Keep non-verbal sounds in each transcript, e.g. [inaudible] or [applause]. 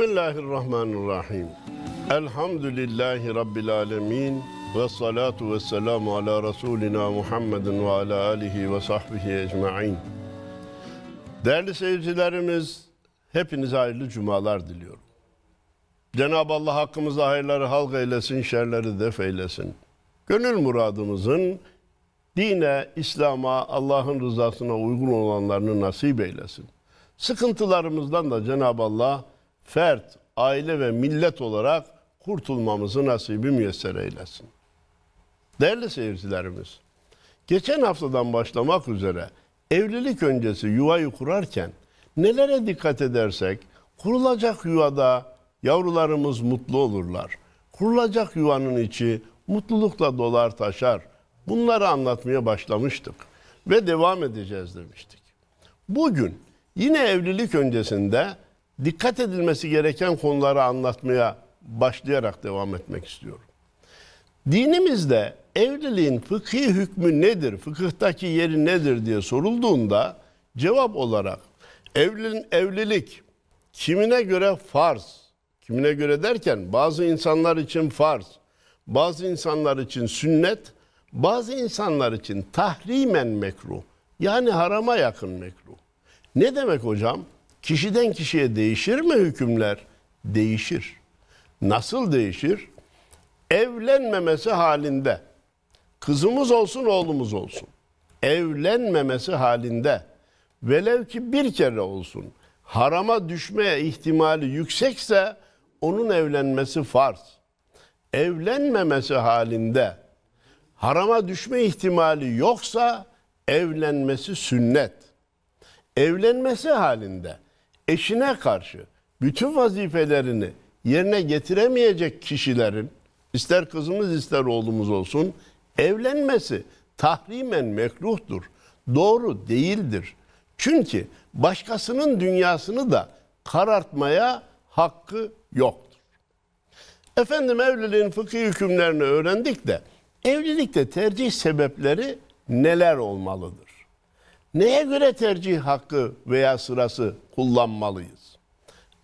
Bismillahirrahmanirrahim. Elhamdülillahi Rabbil alemin. Ve salatu ve selamu ala Resulina Muhammedin ve ala alihi ve sahbihi ecma'in. Değerli seyircilerimiz, hepinize hayırlı cumalar diliyorum. Cenab-ı Allah hakkımızda hayırları halk eylesin, şerleri def eylesin. Gönül muradımızın dine, İslam'a, Allah'ın rızasına uygun olanlarını nasip eylesin. Sıkıntılarımızdan da Cenab-ı Allah fert, aile ve millet olarak kurtulmamızı nasibi müyesser eylesin. Değerli seyircilerimiz, geçen haftadan başlamak üzere evlilik öncesi yuvayı kurarken nelere dikkat edersek kurulacak yuvada yavrularımız mutlu olurlar. Kurulacak yuvanın içi mutlulukla dolar taşar. Bunları anlatmaya başlamıştık ve devam edeceğiz demiştik. Bugün yine evlilik öncesinde dikkat edilmesi gereken konuları anlatmaya başlayarak devam etmek istiyorum. Dinimizde evliliğin fıkhi hükmü nedir, fıkıhtaki yeri nedir diye sorulduğunda cevap olarak evlin, evlilik kimine göre farz, kimine göre derken bazı insanlar için farz, bazı insanlar için sünnet, bazı insanlar için tahrimen mekruh. Yani harama yakın mekruh. Ne demek hocam? Kişiden kişiye değişir mi hükümler? Değişir. Nasıl değişir? Evlenmemesi halinde. Kızımız olsun, oğlumuz olsun. Evlenmemesi halinde. Velev ki bir kere olsun. Harama düşmeye ihtimali yüksekse onun evlenmesi farz. Evlenmemesi halinde harama düşme ihtimali yoksa evlenmesi sünnet. Evlenmesi halinde eşine karşı bütün vazifelerini yerine getiremeyecek kişilerin ister kızımız ister oğlumuz olsun evlenmesi tahrimen mekruhtur. Doğru değildir. Çünkü başkasının dünyasını da karartmaya hakkı yoktur. Efendim evliliğin fıkhi hükümlerini öğrendik de evlilikte tercih sebepleri neler olmalıdır? Neye göre tercih hakkı veya sırası kullanmalıyız.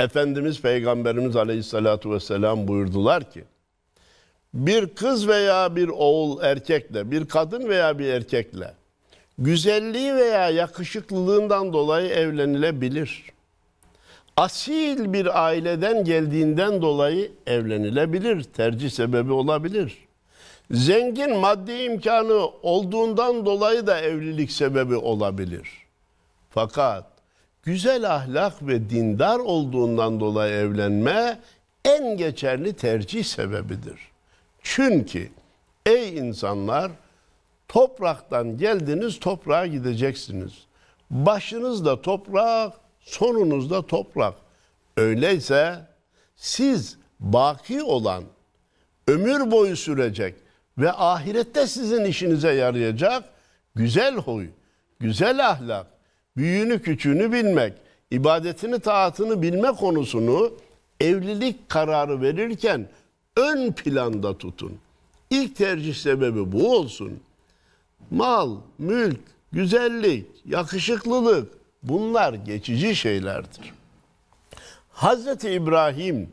Efendimiz Peygamberimiz Aleyhisselatü Vesselam buyurdular ki, bir kız veya bir oğul erkekle, bir kadın veya bir erkekle güzelliği veya yakışıklılığından dolayı evlenilebilir. Asil bir aileden geldiğinden dolayı evlenilebilir, tercih sebebi olabilir. Zengin maddi imkanı olduğundan dolayı da evlilik sebebi olabilir. Fakat güzel ahlak ve dindar olduğundan dolayı evlenme en geçerli tercih sebebidir. Çünkü ey insanlar topraktan geldiniz toprağa gideceksiniz. Başınız da toprak, sonunuz da toprak. Öyleyse siz baki olan, ömür boyu sürecek ve ahirette sizin işinize yarayacak güzel huy, güzel ahlak, büyüğünü küçüğünü bilmek, ibadetini taatını bilme konusunu evlilik kararı verirken ön planda tutun. İlk tercih sebebi bu olsun. Mal, mülk, güzellik, yakışıklılık bunlar geçici şeylerdir. Hazreti İbrahim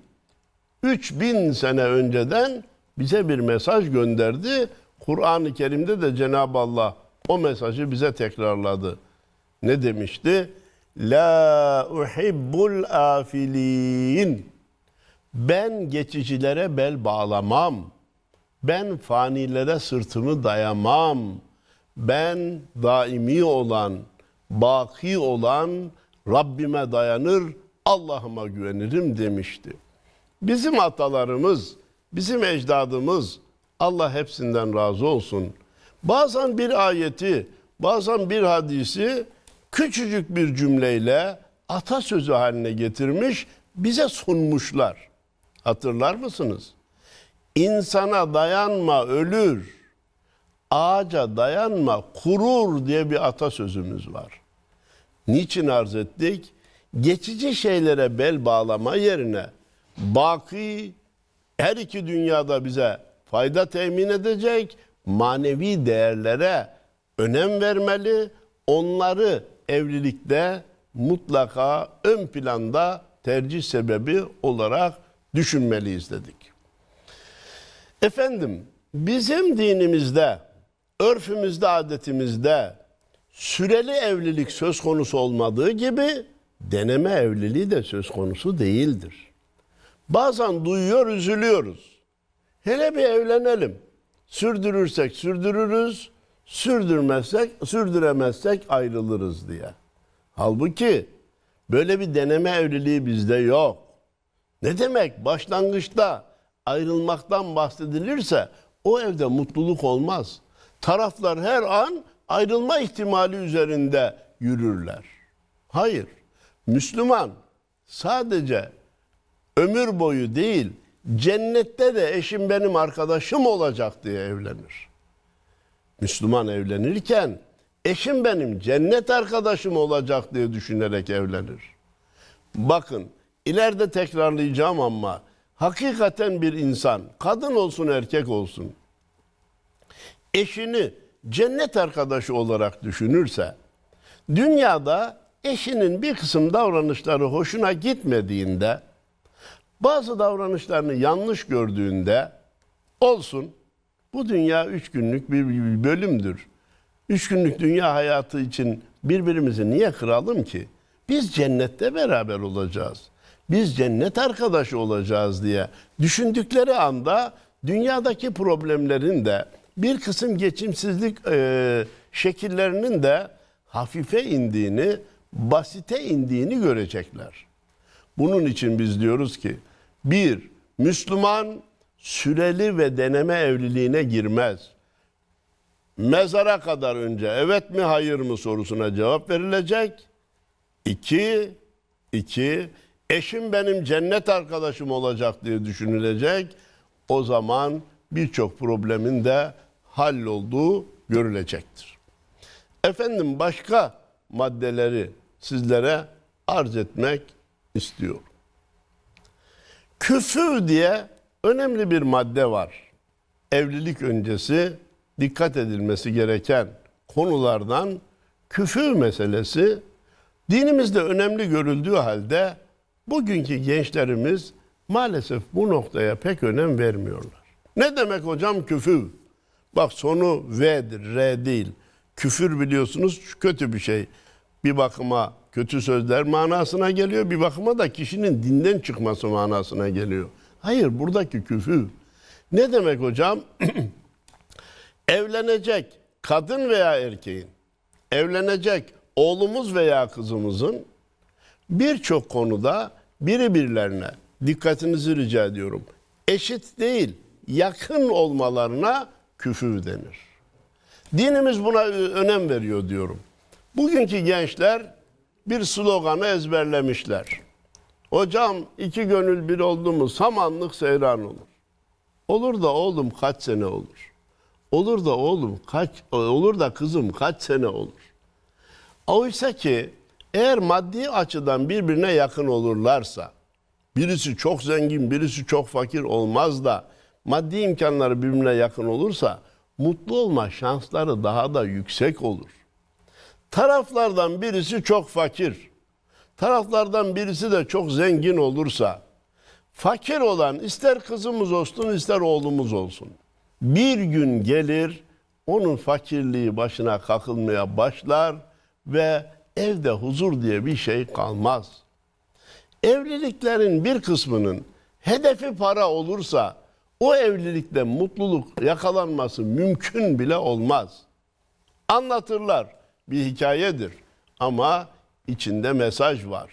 3000 sene önceden bize bir mesaj gönderdi. Kur'an-ı Kerim'de de Cenab-ı Allah o mesajı bize tekrarladı. Ne demişti? La uhibbul afilin. Ben geçicilere bel bağlamam. Ben fanilere sırtımı dayamam. Ben daimi olan, baki olan Rabbime dayanır, Allah'ıma güvenirim demişti. Bizim atalarımız, bizim ecdadımız Allah hepsinden razı olsun. Bazen bir ayeti, bazen bir hadisi küçücük bir cümleyle atasözü haline getirmiş, bize sunmuşlar. Hatırlar mısınız? İnsana dayanma ölür, ağaca dayanma kurur diye bir atasözümüz var. Niçin arz ettik? Geçici şeylere bel bağlama yerine baki her iki dünyada bize fayda temin edecek manevi değerlere önem vermeli, onları evlilikte mutlaka ön planda tercih sebebi olarak düşünmeliyiz dedik. Efendim bizim dinimizde, örfümüzde, adetimizde süreli evlilik söz konusu olmadığı gibi deneme evliliği de söz konusu değildir. Bazen duyuyor üzülüyoruz. Hele bir evlenelim. Sürdürürsek sürdürürüz, sürdürmezsek, sürdüremezsek ayrılırız diye. Halbuki böyle bir deneme evliliği bizde yok. Ne demek başlangıçta ayrılmaktan bahsedilirse o evde mutluluk olmaz. Taraflar her an ayrılma ihtimali üzerinde yürürler. Hayır. Müslüman sadece ömür boyu değil cennette de eşim benim arkadaşım olacak diye evlenir. Müslüman evlenirken eşim benim cennet arkadaşım olacak diye düşünerek evlenir. Bakın ileride tekrarlayacağım ama hakikaten bir insan kadın olsun erkek olsun eşini cennet arkadaşı olarak düşünürse dünyada eşinin bir kısım davranışları hoşuna gitmediğinde bazı davranışlarını yanlış gördüğünde olsun bu dünya üç günlük bir bölümdür. Üç günlük dünya hayatı için birbirimizi niye kıralım ki? Biz cennette beraber olacağız. Biz cennet arkadaşı olacağız diye düşündükleri anda dünyadaki problemlerin de bir kısım geçimsizlik e, şekillerinin de hafife indiğini, basite indiğini görecekler. Bunun için biz diyoruz ki bir Müslüman süreli ve deneme evliliğine girmez. Mezara kadar önce evet mi hayır mı sorusuna cevap verilecek. İki, iki, eşim benim cennet arkadaşım olacak diye düşünülecek. O zaman birçok problemin de hallolduğu görülecektir. Efendim başka maddeleri sizlere arz etmek istiyorum. Küfür diye önemli bir madde var. Evlilik öncesi dikkat edilmesi gereken konulardan küfür meselesi dinimizde önemli görüldüğü halde bugünkü gençlerimiz maalesef bu noktaya pek önem vermiyorlar. Ne demek hocam küfür? Bak sonu V'dir, R değil. Küfür biliyorsunuz kötü bir şey. Bir bakıma kötü sözler manasına geliyor, bir bakıma da kişinin dinden çıkması manasına geliyor. Hayır buradaki küfür. Ne demek hocam? [clears throat] evlenecek kadın veya erkeğin, evlenecek oğlumuz veya kızımızın birçok konuda biri birlerine dikkatinizi rica ediyorum. Eşit değil, yakın olmalarına küfür denir. Dinimiz buna önem veriyor diyorum. Bugünkü gençler bir sloganı ezberlemişler. Hocam iki gönül bir oldu mu samanlık seyran olur. Olur da oğlum kaç sene olur. Olur da oğlum kaç olur da kızım kaç sene olur. Oysa ki eğer maddi açıdan birbirine yakın olurlarsa birisi çok zengin birisi çok fakir olmaz da maddi imkanları birbirine yakın olursa mutlu olma şansları daha da yüksek olur. Taraflardan birisi çok fakir taraflardan birisi de çok zengin olursa fakir olan ister kızımız olsun ister oğlumuz olsun bir gün gelir onun fakirliği başına kakılmaya başlar ve evde huzur diye bir şey kalmaz. Evliliklerin bir kısmının hedefi para olursa o evlilikte mutluluk yakalanması mümkün bile olmaz. Anlatırlar bir hikayedir ama içinde mesaj var.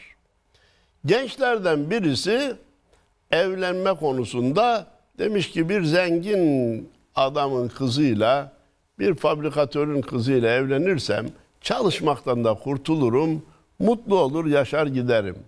Gençlerden birisi evlenme konusunda demiş ki bir zengin adamın kızıyla bir fabrikatörün kızıyla evlenirsem çalışmaktan da kurtulurum, mutlu olur, yaşar giderim.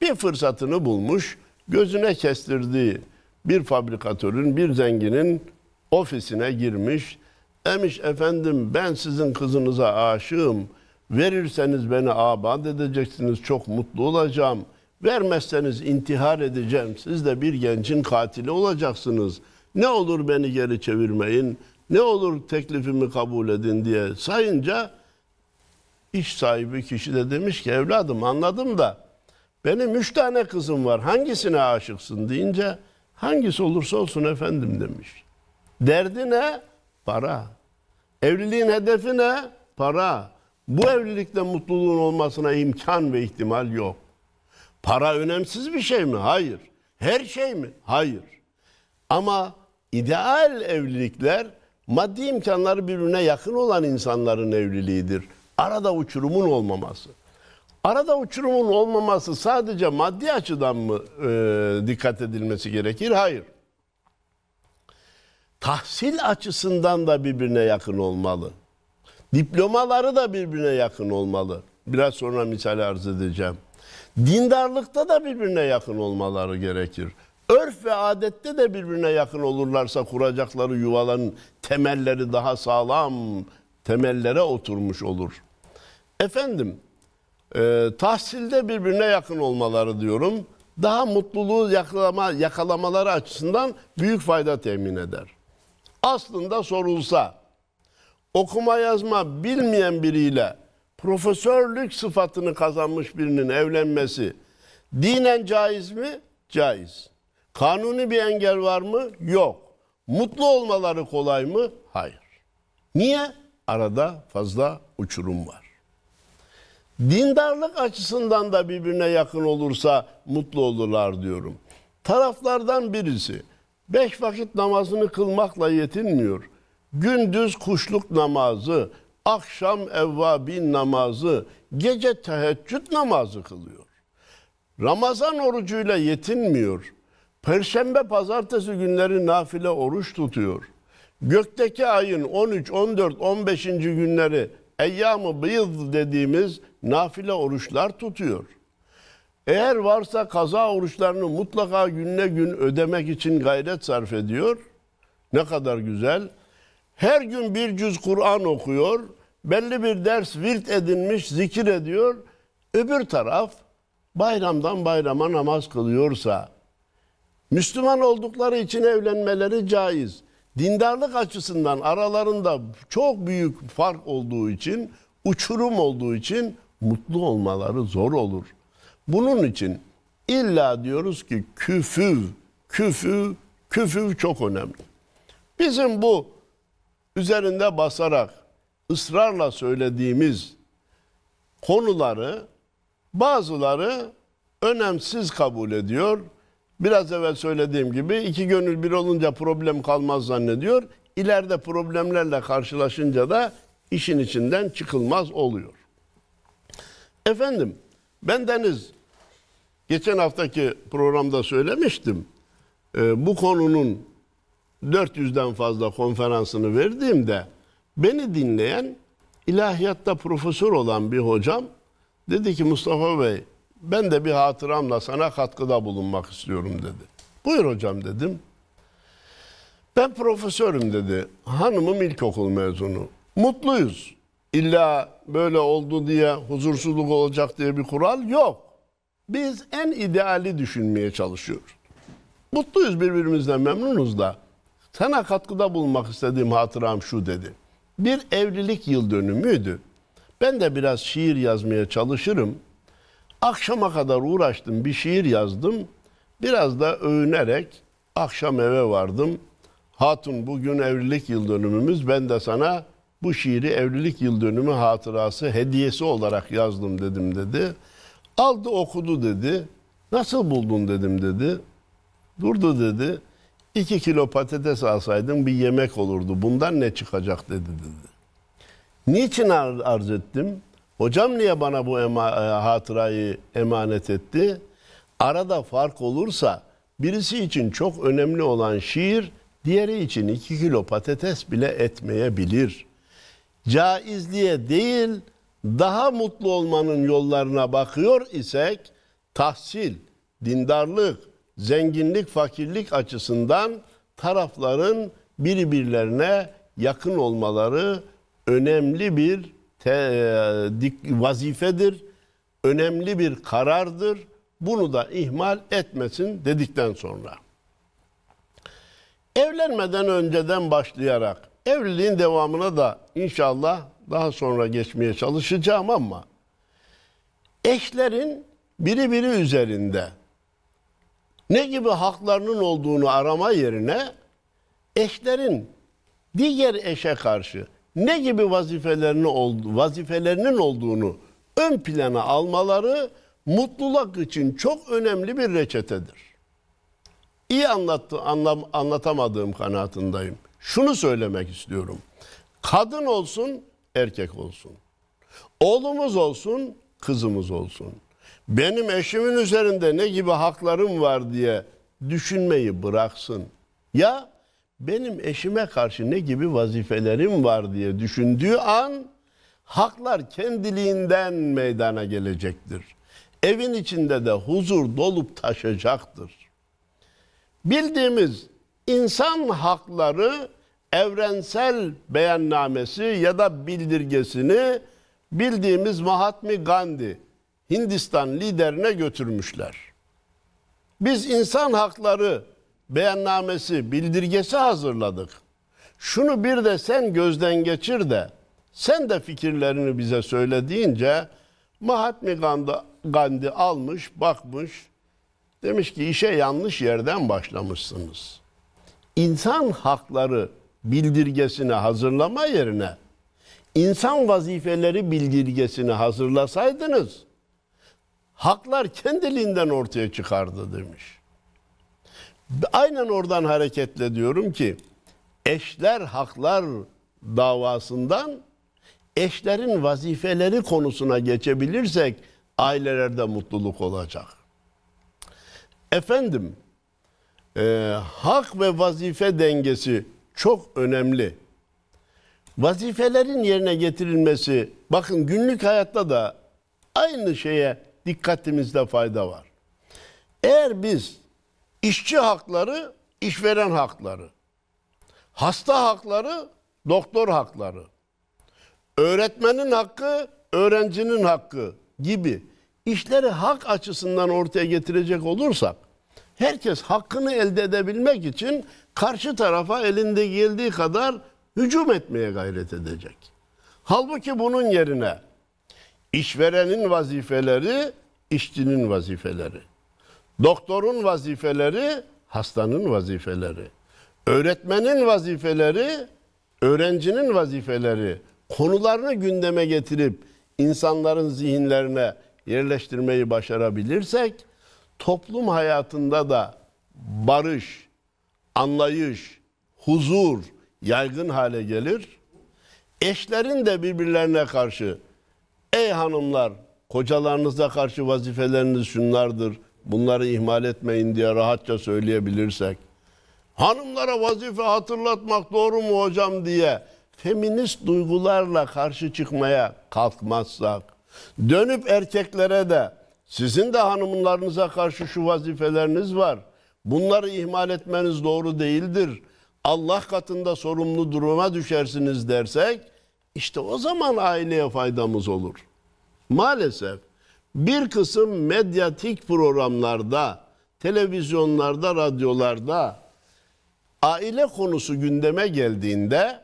Bir fırsatını bulmuş, gözüne kestirdiği bir fabrikatörün, bir zenginin ofisine girmiş. Demiş efendim ben sizin kızınıza aşığım, Verirseniz beni aban edeceksiniz, çok mutlu olacağım. Vermezseniz intihar edeceğim. Siz de bir gencin katili olacaksınız. Ne olur beni geri çevirmeyin. Ne olur teklifimi kabul edin diye sayınca iş sahibi kişi de demiş ki evladım anladım da benim üç tane kızım var hangisine aşıksın deyince hangisi olursa olsun efendim demiş. Derdi ne? Para. Evliliğin hedefi ne? Para. Bu evlilikte mutluluğun olmasına imkan ve ihtimal yok. Para önemsiz bir şey mi? Hayır. Her şey mi? Hayır. Ama ideal evlilikler maddi imkanları birbirine yakın olan insanların evliliğidir. Arada uçurumun olmaması. Arada uçurumun olmaması sadece maddi açıdan mı e, dikkat edilmesi gerekir? Hayır. Tahsil açısından da birbirine yakın olmalı. Diplomaları da birbirine yakın olmalı. Biraz sonra misal arz edeceğim. Dindarlıkta da birbirine yakın olmaları gerekir. Örf ve adette de birbirine yakın olurlarsa kuracakları yuvaların temelleri daha sağlam temellere oturmuş olur. Efendim, e, tahsilde birbirine yakın olmaları diyorum. Daha mutluluğu yakalama, yakalamaları açısından büyük fayda temin eder. Aslında sorulsa okuma yazma bilmeyen biriyle profesörlük sıfatını kazanmış birinin evlenmesi dinen caiz mi? Caiz. Kanuni bir engel var mı? Yok. Mutlu olmaları kolay mı? Hayır. Niye? Arada fazla uçurum var. Dindarlık açısından da birbirine yakın olursa mutlu olurlar diyorum. Taraflardan birisi beş vakit namazını kılmakla yetinmiyor gündüz kuşluk namazı, akşam evvabin namazı, gece teheccüd namazı kılıyor. Ramazan orucuyla yetinmiyor. Perşembe pazartesi günleri nafile oruç tutuyor. Gökteki ayın 13, 14, 15. günleri eyyamı bıyız dediğimiz nafile oruçlar tutuyor. Eğer varsa kaza oruçlarını mutlaka günle gün ödemek için gayret sarf ediyor. Ne kadar güzel. Her gün bir cüz Kur'an okuyor, belli bir ders virt edinmiş, zikir ediyor. Öbür taraf bayramdan bayrama namaz kılıyorsa, Müslüman oldukları için evlenmeleri caiz. Dindarlık açısından aralarında çok büyük fark olduğu için, uçurum olduğu için mutlu olmaları zor olur. Bunun için illa diyoruz ki küfüv, küfüv, küfüv çok önemli. Bizim bu üzerinde basarak ısrarla söylediğimiz konuları bazıları önemsiz kabul ediyor. Biraz evvel söylediğim gibi iki gönül bir olunca problem kalmaz zannediyor. İleride problemlerle karşılaşınca da işin içinden çıkılmaz oluyor. Efendim ben Deniz geçen haftaki programda söylemiştim. Ee, bu konunun 400'den fazla konferansını verdiğimde beni dinleyen ilahiyatta profesör olan bir hocam dedi ki Mustafa Bey ben de bir hatıramla sana katkıda bulunmak istiyorum dedi. Buyur hocam dedim. Ben profesörüm dedi. Hanımım ilkokul mezunu. Mutluyuz. İlla böyle oldu diye huzursuzluk olacak diye bir kural yok. Biz en ideali düşünmeye çalışıyoruz. Mutluyuz birbirimizden memnunuz da. Sana katkıda bulmak istediğim hatıram şu dedi. Bir evlilik yıl dönümüydü. Ben de biraz şiir yazmaya çalışırım. Akşama kadar uğraştım, bir şiir yazdım. Biraz da övünerek akşam eve vardım. Hatun bugün evlilik yıl dönümümüz. Ben de sana bu şiiri evlilik yıl dönümü hatırası hediyesi olarak yazdım dedim dedi. Aldı okudu dedi. Nasıl buldun dedim dedi. Durdu dedi. 2 kilo patates alsaydın bir yemek olurdu. Bundan ne çıkacak dedi dedi. Niçin ar arz ettim? Hocam niye bana bu ema e, hatırayı emanet etti? Arada fark olursa birisi için çok önemli olan şiir diğeri için 2 kilo patates bile etmeyebilir. Caizliğe değil daha mutlu olmanın yollarına bakıyor isek tahsil, dindarlık, zenginlik fakirlik açısından tarafların birbirlerine yakın olmaları önemli bir te, e, vazifedir. Önemli bir karardır. Bunu da ihmal etmesin dedikten sonra. Evlenmeden önceden başlayarak evliliğin devamına da inşallah daha sonra geçmeye çalışacağım ama eşlerin biri biri üzerinde ne gibi haklarının olduğunu arama yerine eşlerin diğer eşe karşı ne gibi vazifelerini vazifelerinin olduğunu ön plana almaları mutluluk için çok önemli bir reçetedir. İyi anlattı, anlam, anlatamadığım kanaatindeyim. Şunu söylemek istiyorum. Kadın olsun, erkek olsun. Oğlumuz olsun, kızımız olsun benim eşimin üzerinde ne gibi haklarım var diye düşünmeyi bıraksın. Ya benim eşime karşı ne gibi vazifelerim var diye düşündüğü an haklar kendiliğinden meydana gelecektir. Evin içinde de huzur dolup taşacaktır. Bildiğimiz insan hakları evrensel beyannamesi ya da bildirgesini bildiğimiz Mahatma Gandhi Hindistan liderine götürmüşler. Biz insan hakları beyannamesi, bildirgesi hazırladık. Şunu bir de sen gözden geçir de sen de fikirlerini bize söyle deyince Mahatma Gandhi, Gandhi almış, bakmış. Demiş ki işe yanlış yerden başlamışsınız. İnsan hakları bildirgesini hazırlama yerine insan vazifeleri bildirgesini hazırlasaydınız haklar kendiliğinden ortaya çıkardı demiş. Aynen oradan hareketle diyorum ki eşler haklar davasından eşlerin vazifeleri konusuna geçebilirsek ailelerde mutluluk olacak. Efendim, e, hak ve vazife dengesi çok önemli. Vazifelerin yerine getirilmesi, bakın günlük hayatta da aynı şeye dikkatimizde fayda var. Eğer biz işçi hakları, işveren hakları, hasta hakları, doktor hakları, öğretmenin hakkı, öğrencinin hakkı gibi işleri hak açısından ortaya getirecek olursak herkes hakkını elde edebilmek için karşı tarafa elinde geldiği kadar hücum etmeye gayret edecek. Halbuki bunun yerine İşverenin vazifeleri işçinin vazifeleri. Doktorun vazifeleri hastanın vazifeleri. Öğretmenin vazifeleri öğrencinin vazifeleri. Konularını gündeme getirip insanların zihinlerine yerleştirmeyi başarabilirsek toplum hayatında da barış, anlayış, huzur yaygın hale gelir. Eşlerin de birbirlerine karşı Ey hanımlar, kocalarınıza karşı vazifeleriniz şunlardır. Bunları ihmal etmeyin diye rahatça söyleyebilirsek. Hanımlara vazife hatırlatmak doğru mu hocam diye feminist duygularla karşı çıkmaya kalkmazsak, dönüp erkeklere de sizin de hanımlarınıza karşı şu vazifeleriniz var. Bunları ihmal etmeniz doğru değildir. Allah katında sorumlu duruma düşersiniz dersek, işte o zaman aileye faydamız olur. Maalesef bir kısım medyatik programlarda, televizyonlarda, radyolarda aile konusu gündeme geldiğinde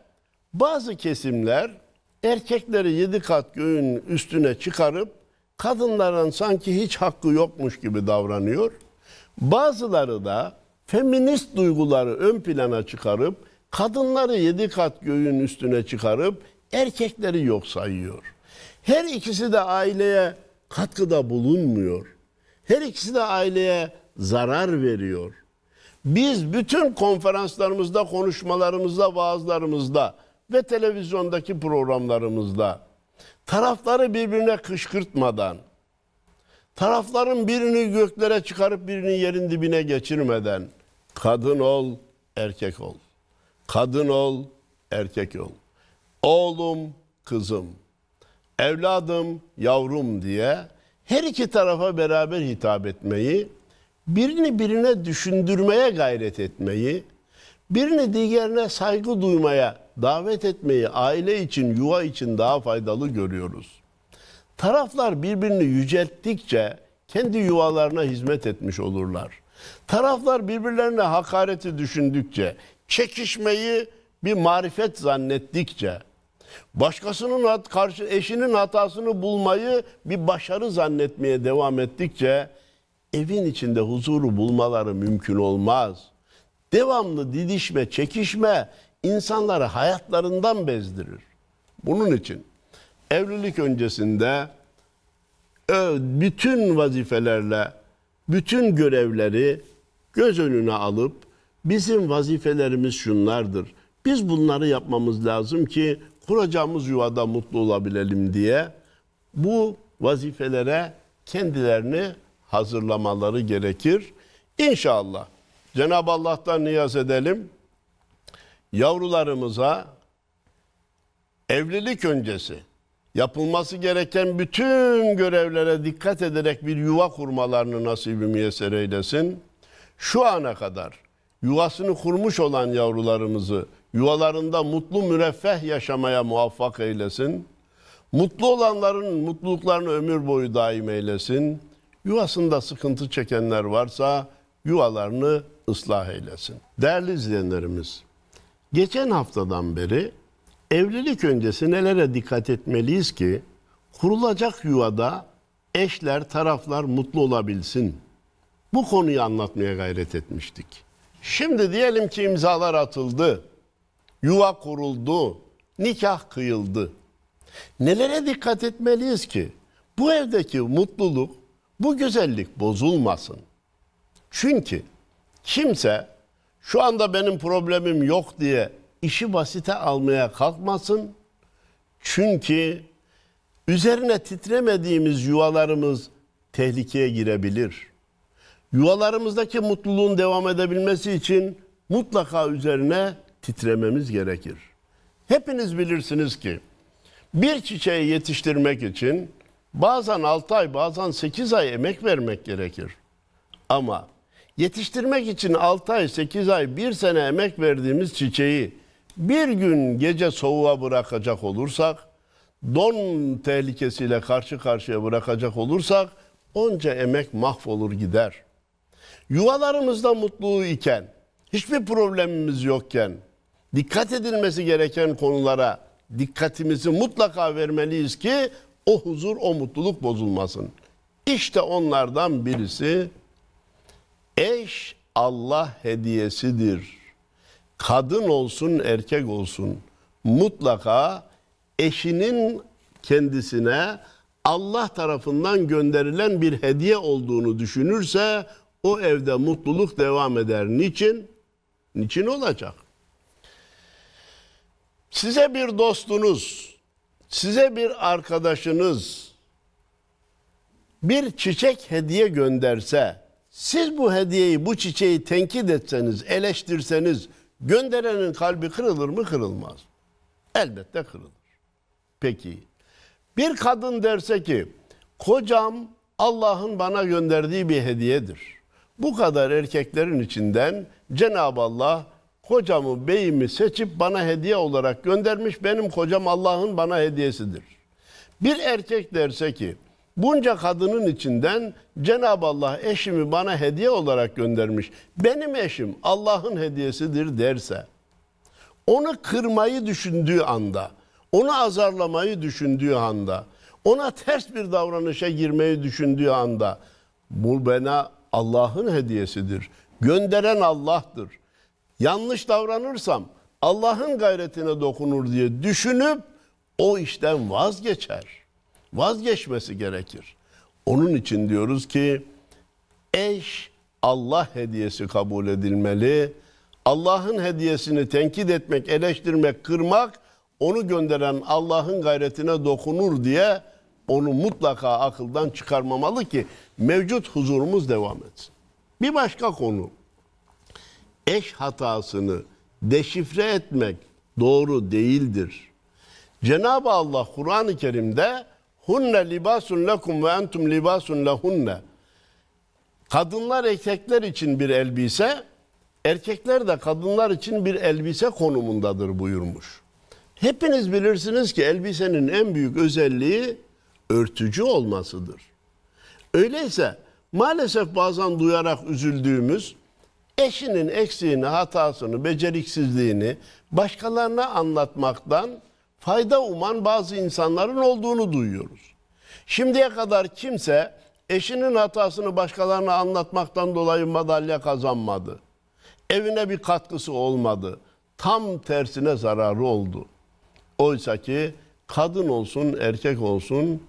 bazı kesimler erkekleri yedi kat göğün üstüne çıkarıp kadınların sanki hiç hakkı yokmuş gibi davranıyor. Bazıları da feminist duyguları ön plana çıkarıp kadınları yedi kat göğün üstüne çıkarıp erkekleri yok sayıyor. Her ikisi de aileye katkıda bulunmuyor. Her ikisi de aileye zarar veriyor. Biz bütün konferanslarımızda, konuşmalarımızda, vaazlarımızda ve televizyondaki programlarımızda tarafları birbirine kışkırtmadan, tarafların birini göklere çıkarıp birini yerin dibine geçirmeden kadın ol, erkek ol. Kadın ol, erkek ol oğlum, kızım, evladım, yavrum diye her iki tarafa beraber hitap etmeyi, birini birine düşündürmeye gayret etmeyi, birini diğerine saygı duymaya davet etmeyi aile için, yuva için daha faydalı görüyoruz. Taraflar birbirini yücelttikçe kendi yuvalarına hizmet etmiş olurlar. Taraflar birbirlerine hakareti düşündükçe, çekişmeyi bir marifet zannettikçe, Başkasının hat, karşı eşinin hatasını bulmayı bir başarı zannetmeye devam ettikçe evin içinde huzuru bulmaları mümkün olmaz. Devamlı didişme, çekişme insanları hayatlarından bezdirir. Bunun için evlilik öncesinde e, bütün vazifelerle, bütün görevleri göz önüne alıp bizim vazifelerimiz şunlardır. Biz bunları yapmamız lazım ki kuracağımız yuvada mutlu olabilelim diye bu vazifelere kendilerini hazırlamaları gerekir. İnşallah Cenab-ı Allah'tan niyaz edelim. Yavrularımıza evlilik öncesi yapılması gereken bütün görevlere dikkat ederek bir yuva kurmalarını nasip müyesser eylesin. Şu ana kadar yuvasını kurmuş olan yavrularımızı yuvalarında mutlu müreffeh yaşamaya muvaffak eylesin. Mutlu olanların mutluluklarını ömür boyu daim eylesin. Yuvasında sıkıntı çekenler varsa yuvalarını ıslah eylesin. Değerli izleyenlerimiz, geçen haftadan beri evlilik öncesi nelere dikkat etmeliyiz ki kurulacak yuvada eşler, taraflar mutlu olabilsin. Bu konuyu anlatmaya gayret etmiştik. Şimdi diyelim ki imzalar atıldı yuva kuruldu, nikah kıyıldı. Nelere dikkat etmeliyiz ki bu evdeki mutluluk, bu güzellik bozulmasın. Çünkü kimse şu anda benim problemim yok diye işi basite almaya kalkmasın. Çünkü üzerine titremediğimiz yuvalarımız tehlikeye girebilir. Yuvalarımızdaki mutluluğun devam edebilmesi için mutlaka üzerine titrememiz gerekir. Hepiniz bilirsiniz ki bir çiçeği yetiştirmek için bazen 6 ay bazen 8 ay emek vermek gerekir. Ama yetiştirmek için 6 ay 8 ay 1 sene emek verdiğimiz çiçeği bir gün gece soğuğa bırakacak olursak don tehlikesiyle karşı karşıya bırakacak olursak onca emek mahvolur gider. Yuvalarımızda mutlu iken, hiçbir problemimiz yokken dikkat edilmesi gereken konulara dikkatimizi mutlaka vermeliyiz ki o huzur, o mutluluk bozulmasın. İşte onlardan birisi eş Allah hediyesidir. Kadın olsun, erkek olsun mutlaka eşinin kendisine Allah tarafından gönderilen bir hediye olduğunu düşünürse o evde mutluluk devam eder. Niçin? Niçin olacak? size bir dostunuz, size bir arkadaşınız bir çiçek hediye gönderse, siz bu hediyeyi, bu çiçeği tenkit etseniz, eleştirseniz gönderenin kalbi kırılır mı, kırılmaz Elbette kırılır. Peki, bir kadın derse ki, kocam Allah'ın bana gönderdiği bir hediyedir. Bu kadar erkeklerin içinden Cenab-ı Allah kocamı, beyimi seçip bana hediye olarak göndermiş. Benim kocam Allah'ın bana hediyesidir. Bir erkek derse ki bunca kadının içinden Cenab-ı Allah eşimi bana hediye olarak göndermiş. Benim eşim Allah'ın hediyesidir derse onu kırmayı düşündüğü anda, onu azarlamayı düşündüğü anda, ona ters bir davranışa girmeyi düşündüğü anda bu bana Allah'ın hediyesidir. Gönderen Allah'tır yanlış davranırsam Allah'ın gayretine dokunur diye düşünüp o işten vazgeçer. Vazgeçmesi gerekir. Onun için diyoruz ki eş Allah hediyesi kabul edilmeli. Allah'ın hediyesini tenkit etmek, eleştirmek, kırmak onu gönderen Allah'ın gayretine dokunur diye onu mutlaka akıldan çıkarmamalı ki mevcut huzurumuz devam etsin. Bir başka konu eş hatasını deşifre etmek doğru değildir. Cenab-ı Allah Kur'an-ı Kerim'de hunne libasun lekum ve entum libasun lehunne kadınlar erkekler için bir elbise, erkekler de kadınlar için bir elbise konumundadır buyurmuş. Hepiniz bilirsiniz ki elbisenin en büyük özelliği örtücü olmasıdır. Öyleyse maalesef bazen duyarak üzüldüğümüz eşinin eksiğini, hatasını, beceriksizliğini başkalarına anlatmaktan fayda uman bazı insanların olduğunu duyuyoruz. Şimdiye kadar kimse eşinin hatasını başkalarına anlatmaktan dolayı madalya kazanmadı. Evine bir katkısı olmadı. Tam tersine zararı oldu. Oysa ki kadın olsun, erkek olsun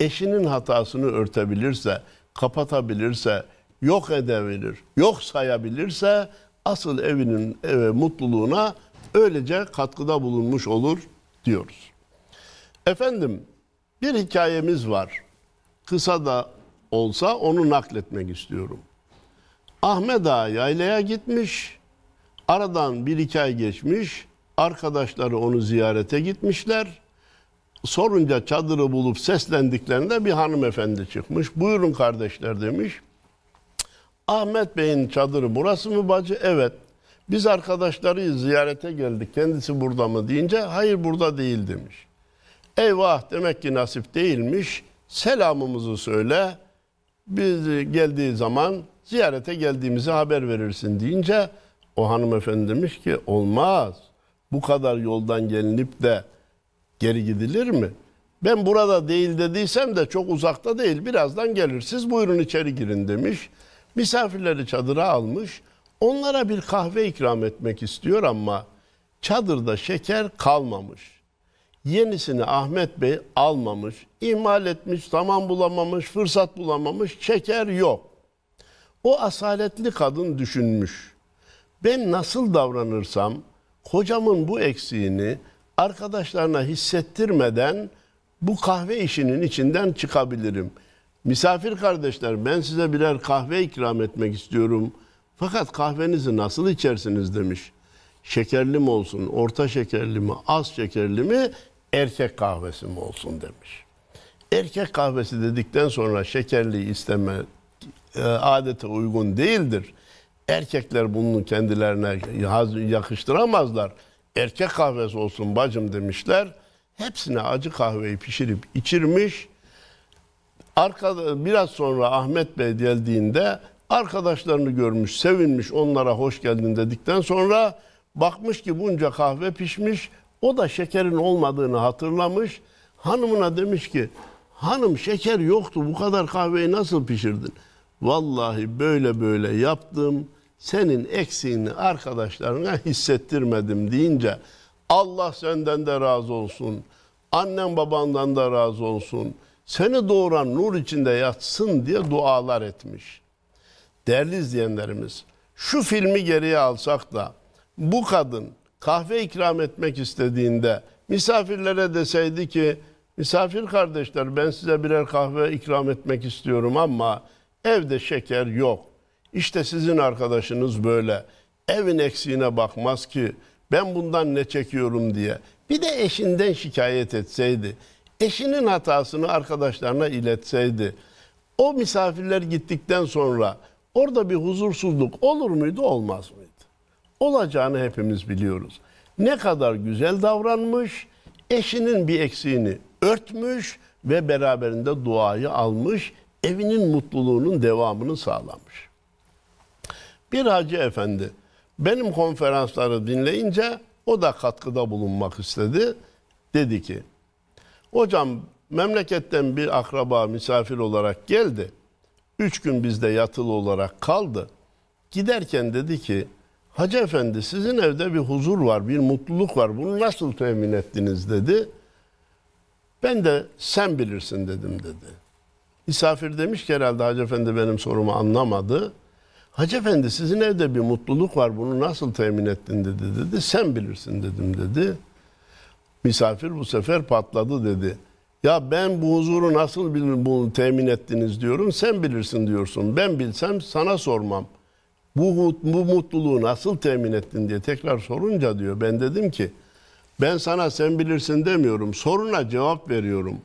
eşinin hatasını örtebilirse, kapatabilirse, yok edebilir, yok sayabilirse asıl evinin eve mutluluğuna öylece katkıda bulunmuş olur diyoruz. Efendim bir hikayemiz var. Kısa da olsa onu nakletmek istiyorum. Ahmet Ağa yaylaya gitmiş. Aradan bir iki ay geçmiş. Arkadaşları onu ziyarete gitmişler. Sorunca çadırı bulup seslendiklerinde bir hanımefendi çıkmış. Buyurun kardeşler demiş. Ahmet Bey'in çadırı burası mı bacı? Evet. Biz arkadaşları ziyarete geldik. Kendisi burada mı deyince hayır burada değil demiş. Eyvah demek ki nasip değilmiş. Selamımızı söyle. Biz geldiği zaman ziyarete geldiğimizi haber verirsin deyince o hanımefendi demiş ki olmaz. Bu kadar yoldan gelinip de geri gidilir mi? Ben burada değil dediysem de çok uzakta değil. Birazdan gelir. Siz buyurun içeri girin demiş. Misafirleri çadıra almış. Onlara bir kahve ikram etmek istiyor ama çadırda şeker kalmamış. Yenisini Ahmet Bey almamış, ihmal etmiş, tamam bulamamış, fırsat bulamamış, şeker yok. O asaletli kadın düşünmüş. Ben nasıl davranırsam kocamın bu eksiğini arkadaşlarına hissettirmeden bu kahve işinin içinden çıkabilirim.'' Misafir kardeşler ben size birer kahve ikram etmek istiyorum. Fakat kahvenizi nasıl içersiniz demiş. Şekerli mi olsun, orta şekerli mi, az şekerli mi, erkek kahvesi mi olsun demiş. Erkek kahvesi dedikten sonra şekerli isteme e, adete uygun değildir. Erkekler bunu kendilerine yakıştıramazlar. Erkek kahvesi olsun bacım demişler. Hepsine acı kahveyi pişirip içirmiş Arkada, biraz sonra Ahmet Bey geldiğinde arkadaşlarını görmüş, sevinmiş, onlara hoş geldin dedikten sonra bakmış ki bunca kahve pişmiş. O da şekerin olmadığını hatırlamış. Hanımına demiş ki hanım şeker yoktu bu kadar kahveyi nasıl pişirdin? Vallahi böyle böyle yaptım. Senin eksiğini arkadaşlarına hissettirmedim deyince Allah senden de razı olsun. Annen babandan da razı olsun.'' seni doğuran nur içinde yatsın diye dualar etmiş. Değerli izleyenlerimiz, şu filmi geriye alsak da bu kadın kahve ikram etmek istediğinde misafirlere deseydi ki misafir kardeşler ben size birer kahve ikram etmek istiyorum ama evde şeker yok. İşte sizin arkadaşınız böyle. Evin eksiğine bakmaz ki ben bundan ne çekiyorum diye. Bir de eşinden şikayet etseydi eşinin hatasını arkadaşlarına iletseydi, o misafirler gittikten sonra orada bir huzursuzluk olur muydu, olmaz mıydı? Olacağını hepimiz biliyoruz. Ne kadar güzel davranmış, eşinin bir eksiğini örtmüş ve beraberinde duayı almış, evinin mutluluğunun devamını sağlamış. Bir hacı efendi benim konferansları dinleyince o da katkıda bulunmak istedi. Dedi ki Hocam memleketten bir akraba misafir olarak geldi. Üç gün bizde yatılı olarak kaldı. Giderken dedi ki Hacı Efendi sizin evde bir huzur var, bir mutluluk var. Bunu nasıl temin ettiniz dedi. Ben de sen bilirsin dedim dedi. Misafir demiş ki herhalde Hacı Efendi benim sorumu anlamadı. Hacı Efendi sizin evde bir mutluluk var bunu nasıl temin ettin dedi dedi. Sen bilirsin dedim dedi. Misafir bu sefer patladı dedi. Ya ben bu huzuru nasıl bilir, bunu temin ettiniz diyorum. Sen bilirsin diyorsun. Ben bilsem sana sormam. Bu, bu mutluluğu nasıl temin ettin diye tekrar sorunca diyor. Ben dedim ki ben sana sen bilirsin demiyorum. Soruna cevap veriyorum.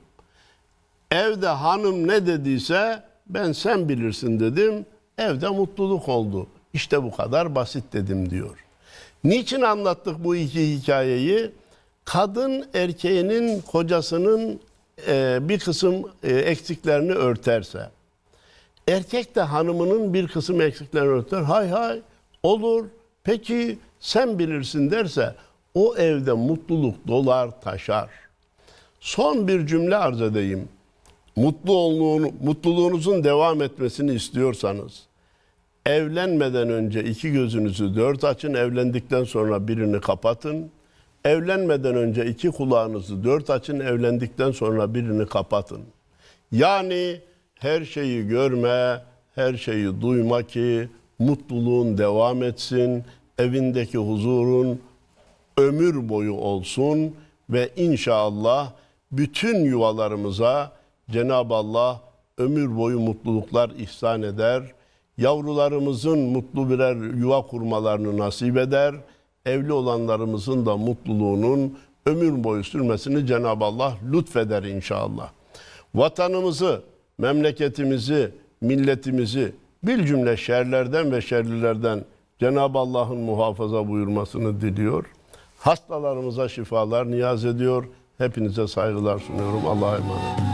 Evde hanım ne dediyse ben sen bilirsin dedim. Evde mutluluk oldu. İşte bu kadar basit dedim diyor. Niçin anlattık bu iki hikayeyi? kadın erkeğinin kocasının e, bir kısım e, eksiklerini örterse, erkek de hanımının bir kısım eksiklerini örter, hay hay olur, peki sen bilirsin derse o evde mutluluk dolar taşar. Son bir cümle arz edeyim. Mutlu mutluluğunuzun devam etmesini istiyorsanız, evlenmeden önce iki gözünüzü dört açın, evlendikten sonra birini kapatın. Evlenmeden önce iki kulağınızı dört açın, evlendikten sonra birini kapatın. Yani her şeyi görme, her şeyi duyma ki mutluluğun devam etsin, evindeki huzurun ömür boyu olsun ve inşallah bütün yuvalarımıza Cenab-ı Allah ömür boyu mutluluklar ihsan eder. Yavrularımızın mutlu birer yuva kurmalarını nasip eder.'' evli olanlarımızın da mutluluğunun ömür boyu sürmesini Cenab-ı Allah lütfeder inşallah. Vatanımızı, memleketimizi, milletimizi bir cümle şerlerden ve şerlilerden Cenab-ı Allah'ın muhafaza buyurmasını diliyor. Hastalarımıza şifalar niyaz ediyor. Hepinize saygılar sunuyorum. Allah'a emanet olun.